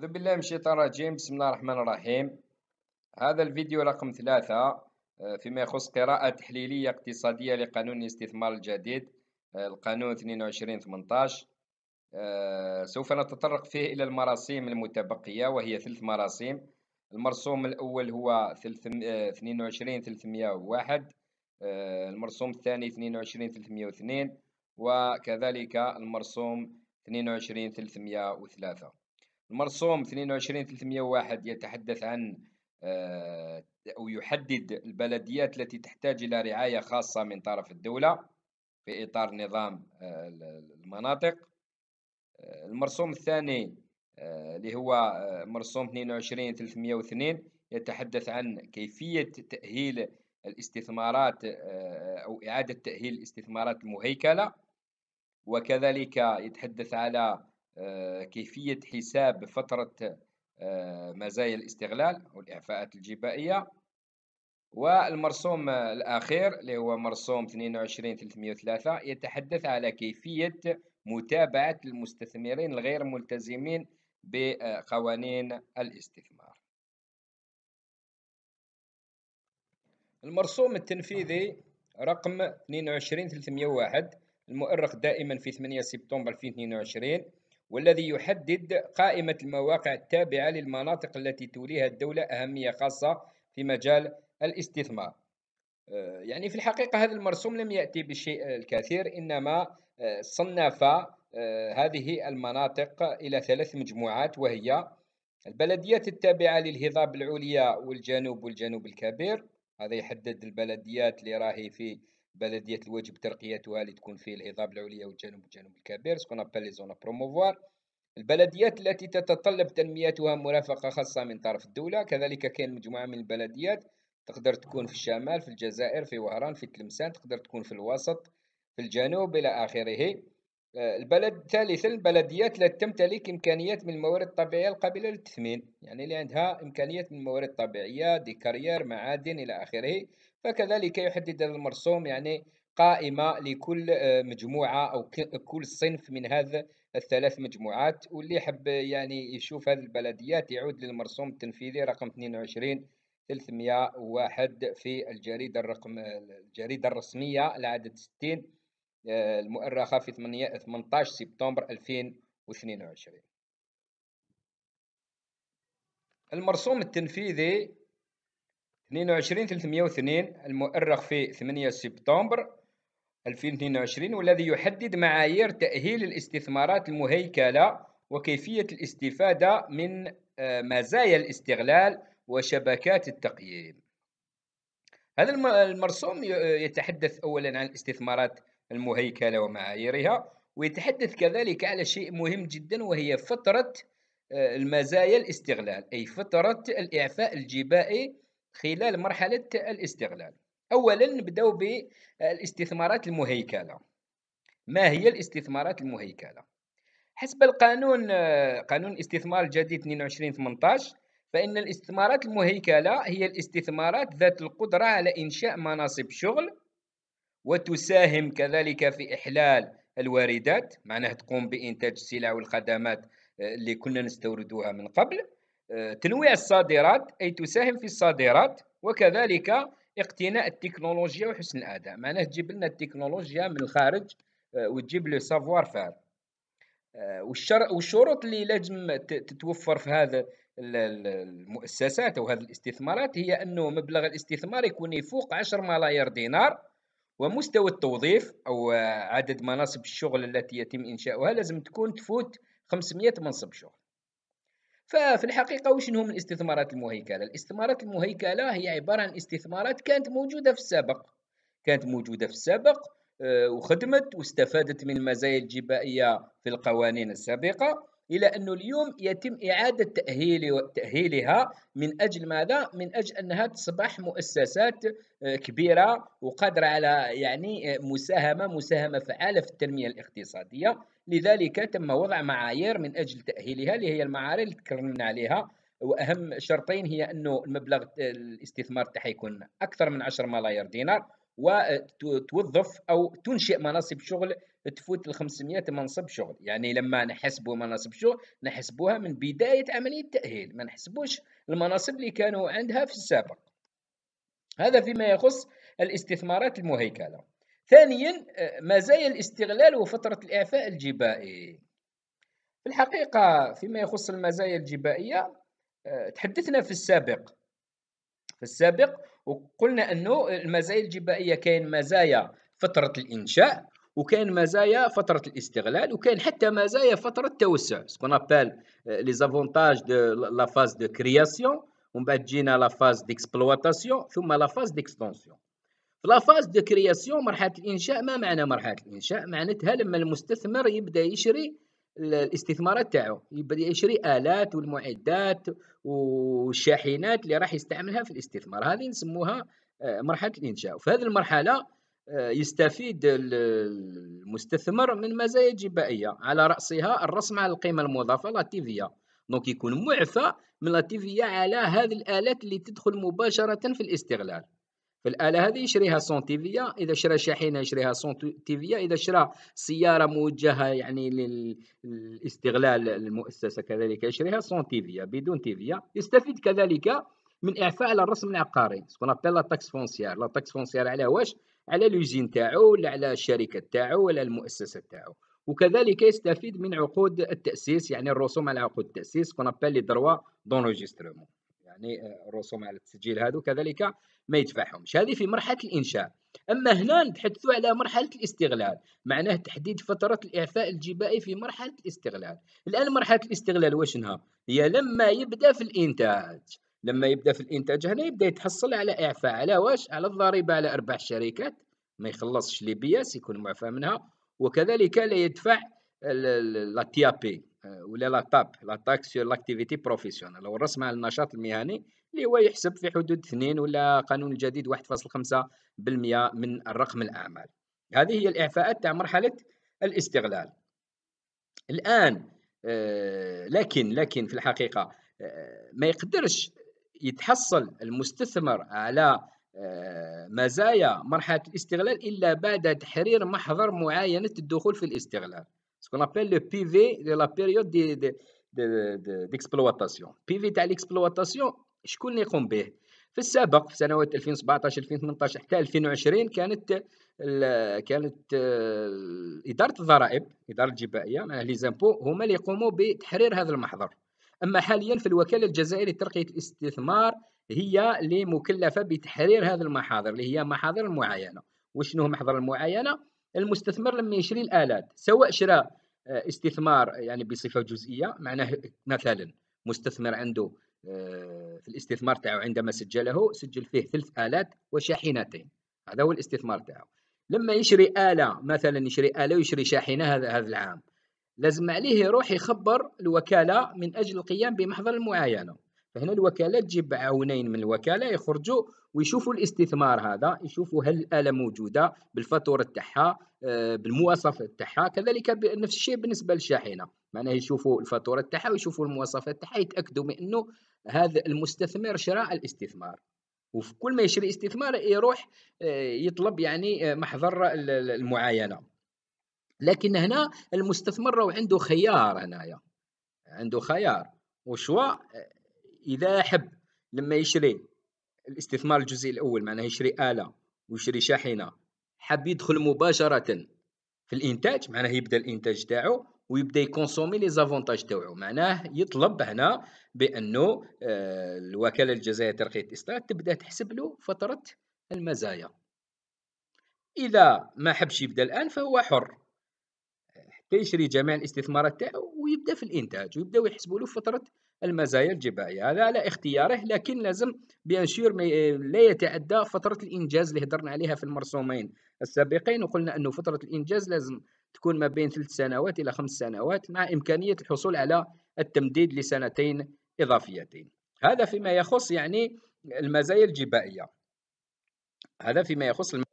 أعوذ بالله من الشيطان الرجيم بسم الله الرحمن الرحيم هذا الفيديو رقم ثلاثة آه، فيما يخص قراءة تحليلية اقتصادية لقانون الاستثمار الجديد آه، القانون 22-18 آه، سوف نتطرق فيه إلى المراسيم المتبقية وهي ثلاث مراسيم المرسوم الأول هو 22-301 المرسوم الثاني 22-302 وكذلك المرسوم 22-303 المرسوم 22 301 يتحدث عن آه، أو يحدد البلديات التي تحتاج إلى رعاية خاصة من طرف الدولة في إطار نظام آه، المناطق آه، المرسوم الثاني اللي هو مرسوم 22 302 يتحدث عن كيفية تأهيل الاستثمارات أو إعادة تأهيل الاستثمارات المهيكلة وكذلك يتحدث على آه، كيفية حساب فترة آه، مزايا الاستغلال والإعفاءات الجبائية والمرسوم الأخير اللي هو مرسوم 22303 يتحدث على كيفية متابعة المستثمرين الغير ملتزمين بقوانين الاستثمار المرسوم التنفيذي رقم 22301 المؤرخ دائما في 8 سبتمبر 2022 والذي يحدد قائمة المواقع التابعة للمناطق التي توليها الدولة أهمية خاصة في مجال الاستثمار آه، يعني في الحقيقة هذا المرسوم لم يأتي بشيء الكثير إنما آه، صنف آه، هذه المناطق إلى ثلاث مجموعات وهي البلديات التابعة للهضاب العليا والجنوب والجنوب الكبير هذا يحدد البلديات اللي راهي في بلديه الواجب ترقيتها اللي تكون فيه الهضاب العليا والجنوب والجنوب الكبير سكون ابل لي زون بروموفوار البلديات التي تتطلب تنميتها مرافقه خاصه من طرف الدوله كذلك كاين مجموعه من البلديات تقدر تكون في الشمال في الجزائر في وهران في تلمسان تقدر تكون في الوسط في الجنوب الى اخره آه، البلد ثالثا البلديات التي تمتلك امكانيات من الموارد الطبيعيه القابله للتثمين يعني اللي عندها امكانيات من الموارد الطبيعيه دي كارير معادن الى اخره فكذلك يحدد هذا المرسوم يعني قائمة لكل آه، مجموعة أو كل صنف من هذا الثلاث مجموعات واللي حب يعني يشوف هذه البلديات يعود للمرسوم التنفيذي رقم 22 301 في الجريدة الرقم آه، الجريدة الرسمية العدد 60 آه، المؤرخة في 18 سبتمبر 2022 المرسوم التنفيذي 22 302 المؤرخ في 8 سبتمبر 2022 والذي يحدد معايير تأهيل الاستثمارات المهيكلة وكيفية الاستفادة من آه، مزايا الاستغلال وشبكات التقييم هذا المرسوم يتحدث أولا عن الاستثمارات المهيكلة ومعاييرها ويتحدث كذلك على شيء مهم جدا وهي فترة آه، المزايا الاستغلال أي فترة الإعفاء الجبائي خلال مرحلة الاستغلال أولا نبدأ بالاستثمارات المهيكلة ما هي الاستثمارات المهيكلة حسب القانون قانون الاستثمار الجديد 2218 فإن الاستثمارات المهيكلة هي الاستثمارات ذات القدرة على إنشاء مناصب شغل وتساهم كذلك في إحلال الواردات معناه تقوم بإنتاج السلع والخدمات اللي كنا نستوردوها من قبل تنويع الصادرات أي تساهم في الصادرات وكذلك اقتناء التكنولوجيا وحسن الأداء معناه تجيب لنا التكنولوجيا من الخارج آه، وتجيب لو سافوار آه، فير والشروط اللي لازم تتوفر في هذا المؤسسات او هذه الاستثمارات هي انه مبلغ الاستثمار يكون يفوق 10 ملايير دينار ومستوى التوظيف او عدد مناصب الشغل التي يتم انشاؤها لازم تكون تفوت 500 منصب شغل ففي الحقيقة وشنو هم الاستثمارات المهيكلة؟ الاستثمارات المهيكلة هي عبارة عن استثمارات كانت موجودة في السابق كانت موجودة في السابق آه، وخدمت واستفادت من المزايا الجبائية في القوانين السابقة إلى أنه اليوم يتم إعادة تأهيل تأهيلها من أجل ماذا؟ من أجل أنها تصبح مؤسسات آه، كبيرة وقادرة على يعني آه، مساهمة مساهمة فعالة في التنمية الاقتصادية لذلك تم وضع معايير من أجل تأهيلها اللي هي المعايير اللي تكلمنا عليها واهم شرطين هي انه المبلغ آه، الاستثمار تاعها يكون اكثر من 10 ملايير دينار وتوظف او تنشئ مناصب شغل تفوت ال 500 منصب شغل يعني لما نحسبوا مناصب شغل نحسبوها من بدايه عمليه التاهيل ما نحسبوش المناصب اللي كانوا عندها في السابق هذا فيما يخص الاستثمارات المهيكله ثانيا آه، مزايا الاستغلال وفتره الاعفاء الجبائي في الحقيقه فيما يخص المزايا الجبائيه آه، تحدثنا في السابق في السابق وقلنا انه المزايا الجبائيه كاين مزايا فتره الانشاء وكاين مزايا فتره الاستغلال وكاين حتى مزايا فتره التوسع سكون ابال لي زافونتاج دو لا فاز دو كرياسيون ومن بعد جينا لا فاز ديكسبلواتاسيون ثم لا فاز ديكستونسيون في لا فاز دو كرياسيون مرحله الانشاء ما معنى مرحله الانشاء معناتها لما المستثمر يبدا يشري الاستثمارات تاعو يبدا يشري الات والمعدات والشاحنات اللي راح يستعملها في الاستثمار هذه نسموها آه، مرحله الانشاء وفي هذه المرحله آه، يستفيد المستثمر من مزايا جبائيه على راسها الرسم على القيمه المضافه تيفيا دونك يكون معفى من لاتيفيا على هذه الالات اللي تدخل مباشره في الاستغلال فالآلة هذه يشريها سونتيفيا إذا شرى شاحنة يشريها سونتيفيا إذا شرى سيارة موجهة يعني للاستغلال المؤسسة كذلك يشريها سونتيفيا بدون تيفيا يستفيد كذلك من إعفاء على الرسم العقاري سكون أبتال لا تاكس فونسيار لا تاكس فونسيار على واش على لوزين تاعو ولا على الشركة تاعو ولا المؤسسة تاعو وكذلك يستفيد من عقود التأسيس يعني الرسوم على عقود التأسيس سكون أبتال لي دروا دونجسترومون يعني آه، الرسوم على التسجيل هذا كذلك ما يدفعهمش هذه في مرحله الانشاء اما هنا نتحدثوا على مرحله الاستغلال معناه تحديد فتره الاعفاء الجبائي في مرحله الاستغلال الان مرحله الاستغلال واشنها هي لما يبدا في الانتاج لما يبدا في الانتاج هنا يبدا يتحصل على اعفاء على واش على الضريبه على ارباح الشركات ما يخلصش لي بياس يكون معفى منها وكذلك لا يدفع لا تي بي آه، ولا لا تاب لا تاكس سور لاكتيفيتي بروفيسيونال او الرسم على النشاط المهني اللي هو يحسب في حدود 2 ولا قانون الجديد 1.5% من الرقم الأعمال هذه هي الإعفاءات تاع مرحلة الاستغلال الآن آه، لكن لكن في الحقيقة آه، ما يقدرش يتحصل المستثمر على آه، مزايا مرحلة الاستغلال إلا بعد تحرير محضر معاينة الدخول في الاستغلال سكون ابل لو بي في دي لا بيريود دي دي ديكسبلواتاسيون بي في تاع ليكسبلواتاسيون شكون اللي يقوم به في السابق في سنوات 2017 2018 حتى 2020 كانت كانت اداره الضرائب اداره الجبائيه معناها لي زامبو هما اللي يقوموا بتحرير هذا المحضر اما حاليا في الوكاله الجزائريه لترقيه الاستثمار هي اللي مكلفه بتحرير هذه المحاضر اللي هي محاضر المعاينه وشنو محضر المعاينه المستثمر لما يشري الالات سواء شرى آه، استثمار يعني بصفه جزئيه معناه مثلا مستثمر عنده في آه، الاستثمار تاعو عندما سجله سجل فيه ثلث آلات وشاحنتين هذا هو الاستثمار تاعو لما يشري آلة مثلا يشري آلة ويشري شاحنة هذا هذا العام لازم عليه يروح يخبر الوكالة من أجل القيام بمحضر المعاينة فهنا الوكالة تجيب عونين من الوكالة يخرجوا ويشوفوا الاستثمار هذا يشوفوا هل الآلة موجودة بالفاتورة تاعها آه، بالمواصفات تاعها كذلك نفس الشيء بالنسبه للشاحنه معناه يشوفوا الفاتوره تاعها ويشوفوا المواصفات تاعها يتاكدوا من انه هذا المستثمر شراء الاستثمار وفي كل ما يشري استثمار يروح آه، يطلب يعني آه، محضر المعاينه لكن هنا المستثمر راه عنده خيار هنايا عنده خيار وشوا اذا حب لما يشري الاستثمار الجزئي الاول معناه يشري اله ويشري شاحنه حاب يدخل مباشره في الانتاج معناه يبدا الانتاج تاعو ويبدا يكونسومي لي زافونتاج تاعو معناه يطلب هنا بانه آه، الوكاله الجزائريه لترقيه الاصلاحات تبدا تحسب له فتره المزايا اذا ما حبش يبدا الان فهو حر كيشري جميع الاستثمارات تاعو ويبدا في الانتاج ويبداو يحسبوا له فتره المزايا الجبائيه هذا على اختياره لكن لازم بيان سور لا يتعدى فتره الانجاز اللي هضرنا عليها في المرسومين السابقين وقلنا انه فتره الانجاز لازم تكون ما بين ثلاث سنوات الى خمس سنوات مع امكانيه الحصول على التمديد لسنتين اضافيتين هذا فيما يخص يعني المزايا الجبائيه هذا فيما يخص الم...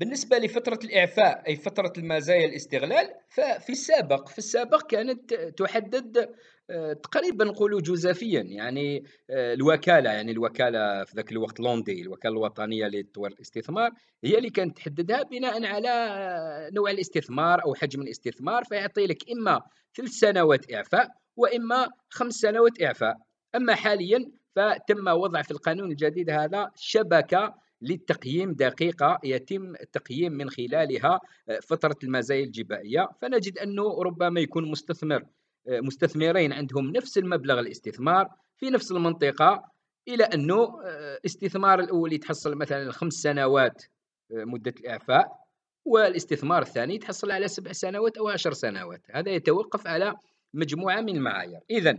بالنسبة لفترة الإعفاء أي فترة المزايا الاستغلال ففي السابق في السابق كانت تحدد آه، تقريبا نقولوا جزافيا يعني آه، الوكالة يعني الوكالة في ذاك الوقت لوندي الوكالة الوطنية لتطوير الاستثمار هي اللي كانت تحددها بناء على آه، نوع الاستثمار أو حجم الاستثمار فيعطي لك إما ثلاث سنوات إعفاء وإما خمس سنوات إعفاء أما حاليا فتم وضع في القانون الجديد هذا شبكة للتقييم دقيقة يتم التقييم من خلالها آه، فترة المزايا الجبائية فنجد أنه ربما يكون مستثمر آه، مستثمرين عندهم نفس المبلغ الاستثمار في نفس المنطقة إلى أنه آه، الاستثمار الأول يتحصل مثلا خمس سنوات مدة الإعفاء والاستثمار الثاني يتحصل على سبع سنوات أو عشر سنوات هذا يتوقف على مجموعة من المعايير إذا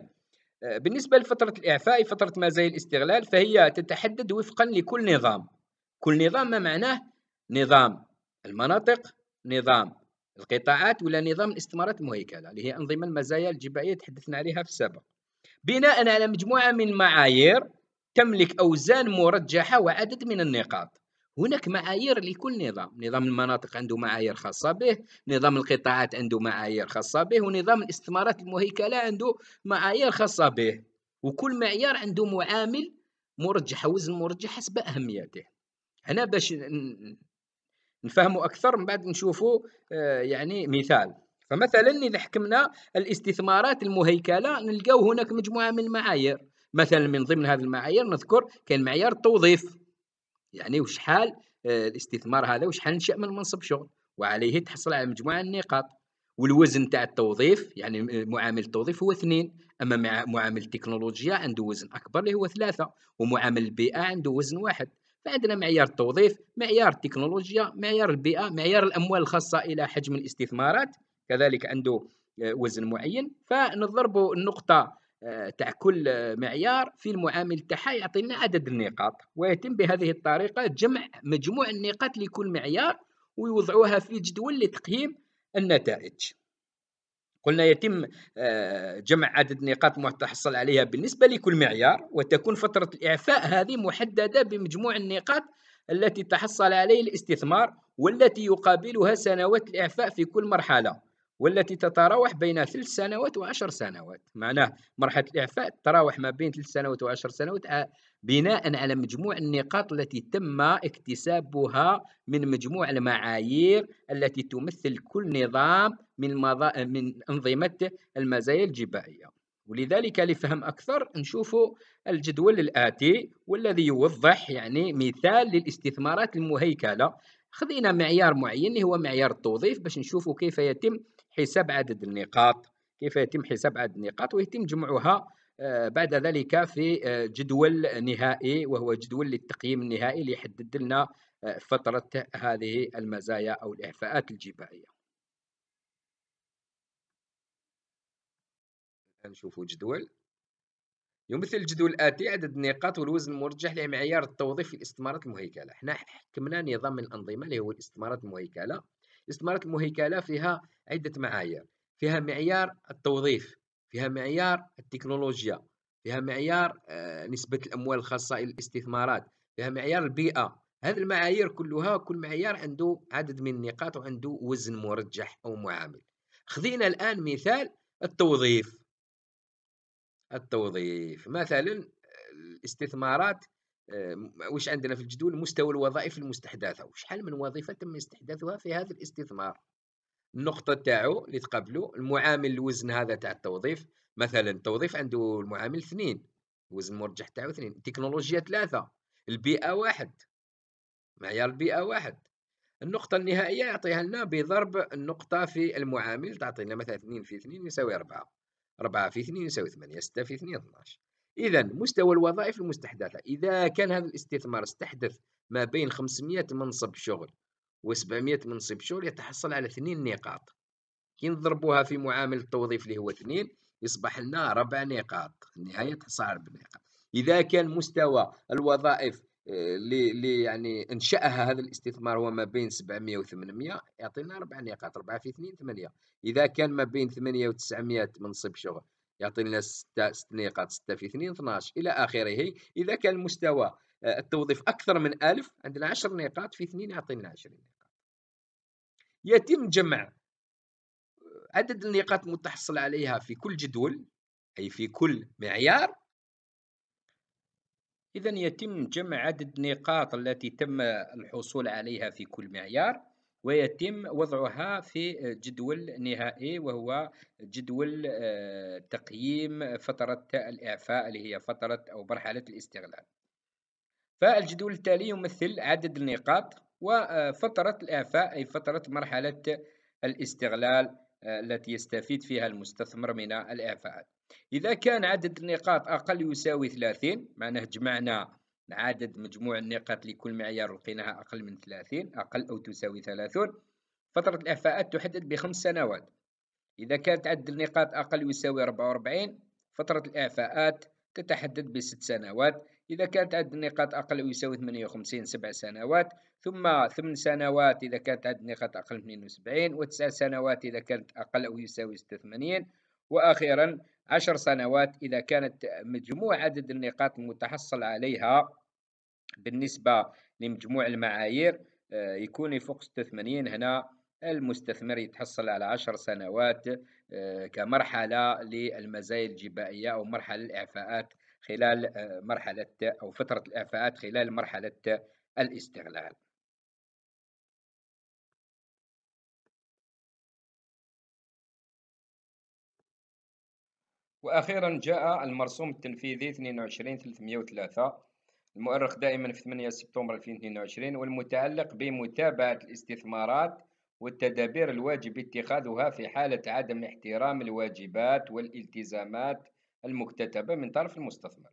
بالنسبة لفترة الإعفاء فترة مزايا الاستغلال فهي تتحدد وفقا لكل نظام كل نظام ما معناه نظام المناطق نظام القطاعات ولا نظام الاستمارات المهيكله اللي هي انظمه المزايا الجبائيه تحدثنا عليها في السابق بناء على مجموعه من معايير تملك اوزان مرجحه وعدد من النقاط هناك معايير لكل نظام نظام المناطق عنده معايير خاصة به نظام القطاعات عنده معايير خاصة به ونظام الاستمارات المهيكلة عنده معايير خاصة به وكل معيار عنده معامل مرجح وزن مرجح حسب أهميته هنا باش نفهموا اكثر من بعد نشوفوا آه، يعني مثال فمثلا اذا حكمنا الاستثمارات المهيكله نلقاو هناك مجموعه من المعايير مثلا من ضمن هذه المعايير نذكر كان معيار التوظيف يعني وشحال آه، الاستثمار هذا وشحال نشا من منصب شغل وعليه تحصل على مجموعه من النقاط والوزن تاع التوظيف يعني معامل التوظيف هو اثنين اما معامل التكنولوجيا عنده وزن اكبر اللي هو ثلاثه ومعامل البيئه عنده وزن واحد فعندنا معيار التوظيف معيار التكنولوجيا معيار البيئه معيار الاموال الخاصه الى حجم الاستثمارات كذلك عنده آه، وزن معين فنضرب النقطه آه، تاع كل معيار في المعامل تاعها يعطينا عدد النقاط ويتم بهذه الطريقه جمع مجموع النقاط لكل معيار ويوضعوها في جدول لتقييم النتائج قلنا يتم آه، جمع عدد نقاط تحصل عليها بالنسبة لكل معيار وتكون فترة الإعفاء هذه محددة بمجموع النقاط التي تحصل عليه الاستثمار والتي يقابلها سنوات الإعفاء في كل مرحلة والتي تتراوح بين ثلاث سنوات وعشر سنوات معناه مرحلة الإعفاء تتراوح ما بين ثلاث سنوات وعشر سنوات آه، بناء على مجموع النقاط التي تم اكتسابها من مجموع المعايير التي تمثل كل نظام من, مضا... من أنظمة المزايا الجبائية ولذلك لفهم أكثر نشوف الجدول الآتي والذي يوضح يعني مثال للاستثمارات المهيكلة خذينا معيار معين هو معيار التوظيف باش نشوفوا كيف يتم حساب عدد النقاط كيف يتم حساب عدد النقاط ويتم جمعها آه، بعد ذلك في آه، جدول نهائي وهو جدول للتقييم النهائي اللي يحدد لنا آه، فترة هذه المزايا أو الإعفاءات الجبائية نشوف جدول يمثل الجدول الآتي عدد النقاط والوزن المرجح لمعيار التوظيف في الاستمارات المهيكلة حنا حكمنا نظام من الأنظمة اللي هو الاستمارات المهيكلة الاستمارات المهيكلة فيها عدة معايير فيها معيار التوظيف فيها معيار التكنولوجيا فيها معيار آه، نسبة الأموال الخاصة إلى الاستثمارات فيها معيار البيئة هذه المعايير كلها كل معيار عنده عدد من النقاط وعنده وزن مرجح أو معامل خذينا الآن مثال التوظيف التوظيف مثلا الاستثمارات آه، واش عندنا في الجدول مستوى الوظائف المستحدثة وشحال من وظيفة تم استحداثها في هذا الاستثمار النقطه تاعو اللي تقابلو المعامل الوزن هذا تاع التوظيف مثلا التوظيف عنده المعامل اثنين الوزن المرجح تاعو اثنين التكنولوجيا ثلاثه البيئه واحد معيار البيئه واحد النقطة النهائية يعطيها لنا بضرب النقطة في المعامل تعطينا مثلا اثنين في اثنين يساوي أربعة أربعة في اثنين يساوي ثمانية ستة في اثنين 12 إذا مستوى الوظائف المستحدثة إذا كان هذا الاستثمار استحدث ما بين 500 منصب شغل و700 من سبشور يتحصل على 2 نقاط كي نضربوها في معامل التوظيف اللي هو 2 يصبح لنا ربع نقاط النهاية تحصل على ربع نقاط إذا كان مستوى الوظائف آه، اللي يعني انشاها هذا الاستثمار هو ما بين 700 و 800 يعطينا ربع نقاط 4 في 2 8 اذا كان ما بين 8 و 900 منصب شغل يعطينا لنا 6 نقاط 6 في 2 12 الى اخره اذا كان المستوى آه، التوظيف أكثر من ألف عندنا عشر نقاط في اثنين يعطينا عشر نقاط يتم جمع آه، عدد النقاط المتحصل عليها في كل جدول أي في كل معيار إذا يتم جمع عدد النقاط التي تم الحصول عليها في كل معيار ويتم وضعها في آه، جدول نهائي وهو جدول تقييم فترة الإعفاء اللي هي فترة أو مرحلة الاستغلال فالجدول التالي يمثل عدد النقاط وفترة الإعفاء أي فترة مرحلة الاستغلال آه، التي يستفيد فيها المستثمر من الإعفاءات إذا كان عدد النقاط أقل يساوي 30 معناه جمعنا عدد مجموع النقاط لكل معيار لقيناها أقل من 30 أقل أو تساوي 30 فترة الإعفاءات تحدد بخمس سنوات إذا كانت عدد النقاط أقل يساوي 44 فترة الإعفاءات تتحدد بست سنوات إذا كانت عدد النقاط أقل أو يساوي 58 سبع سنوات ثم ثمان سنوات إذا كانت عدد النقاط أقل من 72 وتسع سنوات إذا كانت أقل أو يساوي 86 وأخيرا عشر سنوات إذا كانت مجموع عدد النقاط المتحصل عليها بالنسبة لمجموع المعايير آه، يكون فوق 86 هنا المستثمر يتحصل على عشر سنوات آه، كمرحلة للمزايا الجبائية أو مرحلة الإعفاءات خلال آه، مرحلة أو فترة الإعفاءات خلال مرحلة الاستغلال وأخيرا جاء المرسوم التنفيذي 22303 المؤرخ دائما في 8 سبتمبر 2022 والمتعلق بمتابعة الاستثمارات والتدابير الواجب اتخاذها في حالة عدم احترام الواجبات والالتزامات المكتتبة من طرف المستثمر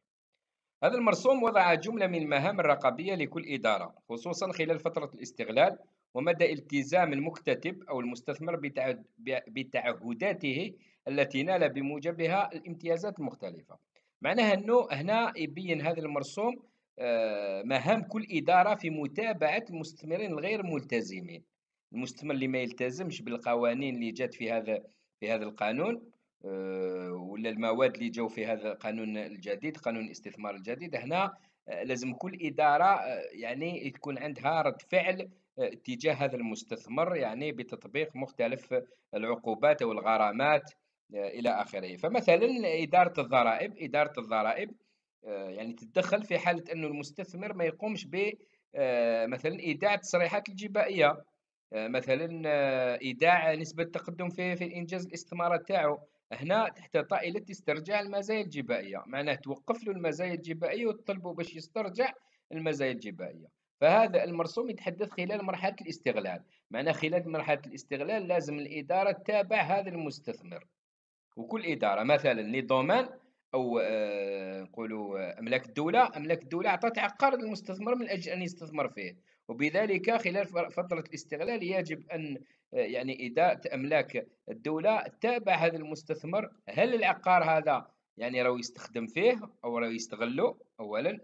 هذا المرسوم وضع جملة من المهام الرقابية لكل إدارة خصوصا خلال فترة الاستغلال ومدى التزام المكتتب أو المستثمر بتعهداته التي نال بموجبها الامتيازات المختلفة معناها أنه هنا يبين هذا المرسوم آه، مهام كل إدارة في متابعة المستثمرين الغير ملتزمين المستثمر اللي ما يلتزمش بالقوانين اللي جات في هذا في هذا القانون آه، ولا المواد اللي جاو في هذا القانون الجديد قانون الاستثمار الجديد هنا آه، لازم كل اداره آه، يعني تكون عندها رد فعل اتجاه هذا المستثمر يعني بتطبيق مختلف العقوبات او الغرامات الى اخره فمثلا اداره الضرائب اداره الضرائب يعني تتدخل في حاله انه المستثمر ما يقومش ب مثلا ايداع التصريحات الجبائيه مثلا ايداع نسبه التقدم في في انجاز الاستثمارات تاعو هنا تحت طائلة استرجاع المزايا الجبائية معناه توقف له المزايا الجبائية وتطلبه باش يسترجع المزايا الجبائية فهذا المرسوم يتحدث خلال مرحلة الاستغلال معناه خلال مرحلة الاستغلال لازم الإدارة تتابع هذا المستثمر وكل إدارة مثلا لضمان أو آه، نقولوا أملاك آه، الدولة أملاك الدولة أعطت عقار للمستثمر من أجل أن يستثمر فيه وبذلك خلال فترة الاستغلال يجب أن آه، يعني إدارة أملاك الدولة تابع هذا المستثمر هل العقار هذا يعني راهو يستخدم فيه أو راهو يستغله أولا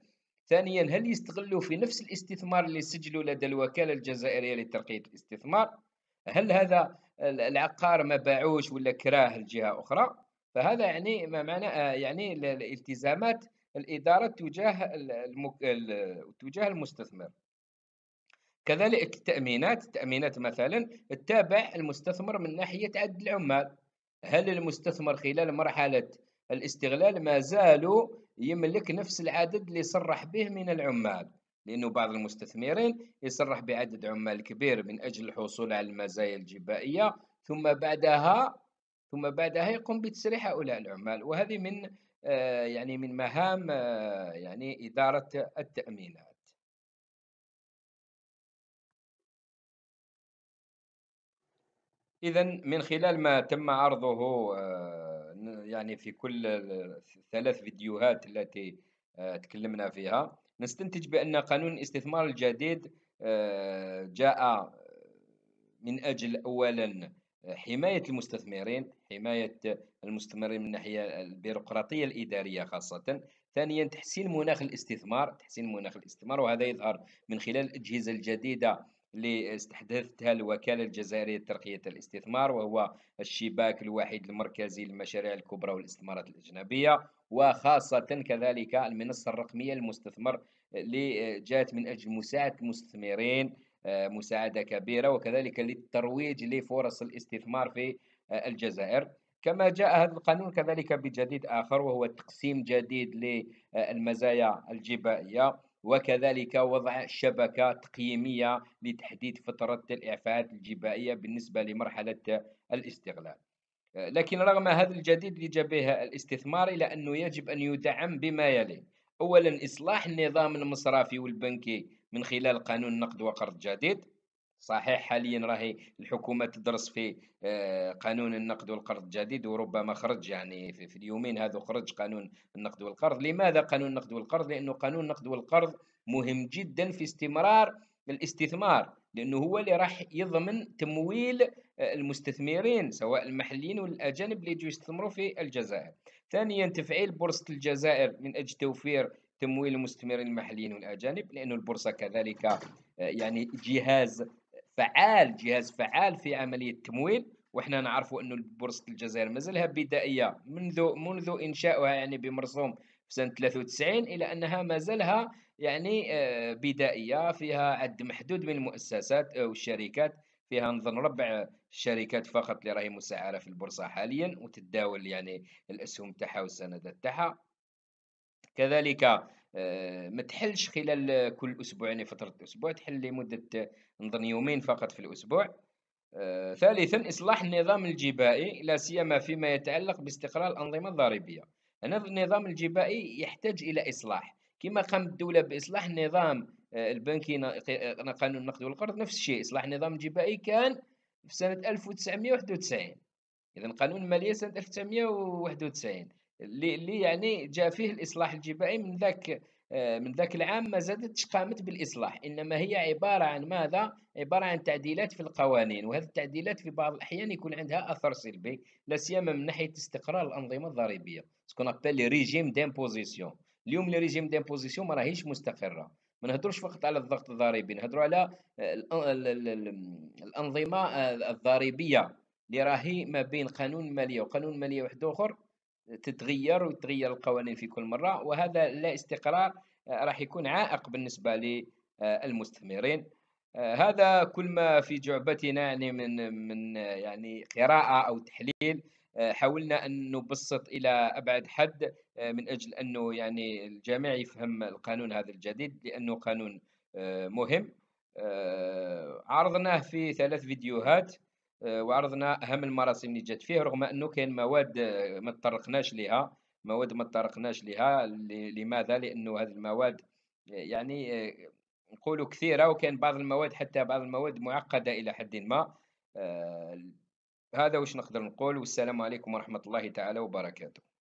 ثانيا هل يستغلو في نفس الاستثمار اللي سجلوا لدى الوكالة الجزائرية لترقية الاستثمار هل هذا العقار ما باعوش ولا كراه لجهة أخرى فهذا يعني ما معنى آه، يعني الالتزامات الإدارة تجاه تجاه المستثمر كذلك التأمينات التأمينات مثلا تتابع المستثمر من ناحية عدد العمال هل المستثمر خلال مرحلة الاستغلال ما زالوا يملك نفس العدد اللي صرح به من العمال لأنه بعض المستثمرين يصرح بعدد عمال كبير من أجل الحصول على المزايا الجبائية ثم بعدها ثم بعدها يقوم بتسريح هؤلاء العمال وهذه من آه، يعني من مهام آه، يعني إدارة التأمينات إذا من خلال ما تم عرضه آه، يعني في كل الثلاث فيديوهات التي آه، تكلمنا فيها نستنتج بأن قانون الاستثمار الجديد آه، جاء من أجل أولا حماية المستثمرين حماية المستثمرين من الناحية البيروقراطية الإدارية خاصة ثانيا تحسين مناخ الاستثمار تحسين مناخ الاستثمار وهذا يظهر من خلال الأجهزة الجديدة اللي استحدثتها الوكالة الجزائرية لترقية الاستثمار وهو الشباك الوحيد المركزي للمشاريع الكبرى والاستثمارات الأجنبية وخاصة كذلك المنصة الرقمية المستثمر اللي جاءت من أجل مساعدة المستثمرين آه، مساعدة كبيرة وكذلك للترويج لفرص الاستثمار في آه، الجزائر كما جاء هذا القانون كذلك بجديد آخر وهو تقسيم جديد للمزايا الجبائية وكذلك وضع شبكة تقييمية لتحديد فترة الإعفاءات الجبائية بالنسبة لمرحلة الاستغلال لكن رغم هذا الجديد اللي جابه الاستثمار إلا أنه يجب أن يدعم بما يلي أولا إصلاح النظام المصرفي والبنكي من خلال قانون نقد وقرض جديد صحيح حاليا راهي الحكومه تدرس في آه، قانون النقد والقرض الجديد وربما خرج يعني في اليومين هذو خرج قانون النقد والقرض لماذا قانون النقد والقرض لانه قانون النقد والقرض مهم جدا في استمرار الاستثمار لانه هو اللي راح يضمن تمويل آه، المستثمرين سواء المحليين والاجانب اللي يجوا يستثمروا في الجزائر ثانيا تفعيل بورصه الجزائر من اجل توفير تمويل المستثمرين المحليين والاجانب لانه البورصه كذلك آه، يعني جهاز فعال جهاز فعال في عملية التمويل وحنا نعرفوا أنه بورصة الجزائر مازالها بدائية منذ منذ إنشاؤها يعني بمرسوم في سنة 93 إلى أنها مازالها يعني آه، بدائية فيها عد محدود من المؤسسات أو الشركات فيها نظن ربع الشركات فقط اللي راهي مسعره في البورصه حاليا وتتداول يعني الاسهم تاعها والسندات تاعها كذلك آه، ما تحلش خلال كل اسبوع يعني فتره اسبوع تحل لمده نظن يومين فقط في الاسبوع آه، ثالثا اصلاح النظام الجبائي لا سيما فيما يتعلق باستقرار الانظمه الضريبيه هنا النظام الجبائي يحتاج الى اصلاح كما قامت الدوله باصلاح النظام آه، البنكي قانون النقد والقرض نفس الشيء اصلاح النظام الجبائي كان في سنه 1991 اذا قانون الماليه سنه 1991 اللي يعني جاء فيه الإصلاح الجبائي من ذاك آه، من ذاك العام ما زادتش قامت بالإصلاح إنما هي عبارة عن ماذا؟ عبارة عن تعديلات في القوانين وهذه التعديلات في بعض الأحيان يكون عندها أثر سلبي لا سيما من ناحية استقرار الأنظمة الضريبية سكون ابل لي ريجيم ديمبوزيسيون اليوم لي ريجيم ديمبوزيسيون ما راهيش مستقرة ما نهضروش فقط على الضغط الضريبي نهضروا على آه، الأنظمة آه، الضريبية اللي راهي ما بين قانون مالية وقانون مالية واحد آخر تتغير وتتغير القوانين في كل مرة وهذا لا استقرار آه، راح يكون عائق بالنسبة للمستثمرين آه، هذا كل ما في جعبتنا يعني من من آه، يعني قراءة أو تحليل حاولنا أن نبسط إلى أبعد حد من أجل أنه يعني الجميع يفهم القانون هذا الجديد لأنه قانون مهم عرضناه في ثلاث فيديوهات آه، وعرضنا اهم المراسم اللي جات فيه رغم انه كاين مواد آه، ما تطرقناش لها مواد ما تطرقناش لها لماذا لانه هذه المواد آه، يعني نقولوا كثيره وكان بعض المواد حتى بعض المواد معقده الى حد ما هذا واش نقدر نقول والسلام عليكم ورحمه الله تعالى وبركاته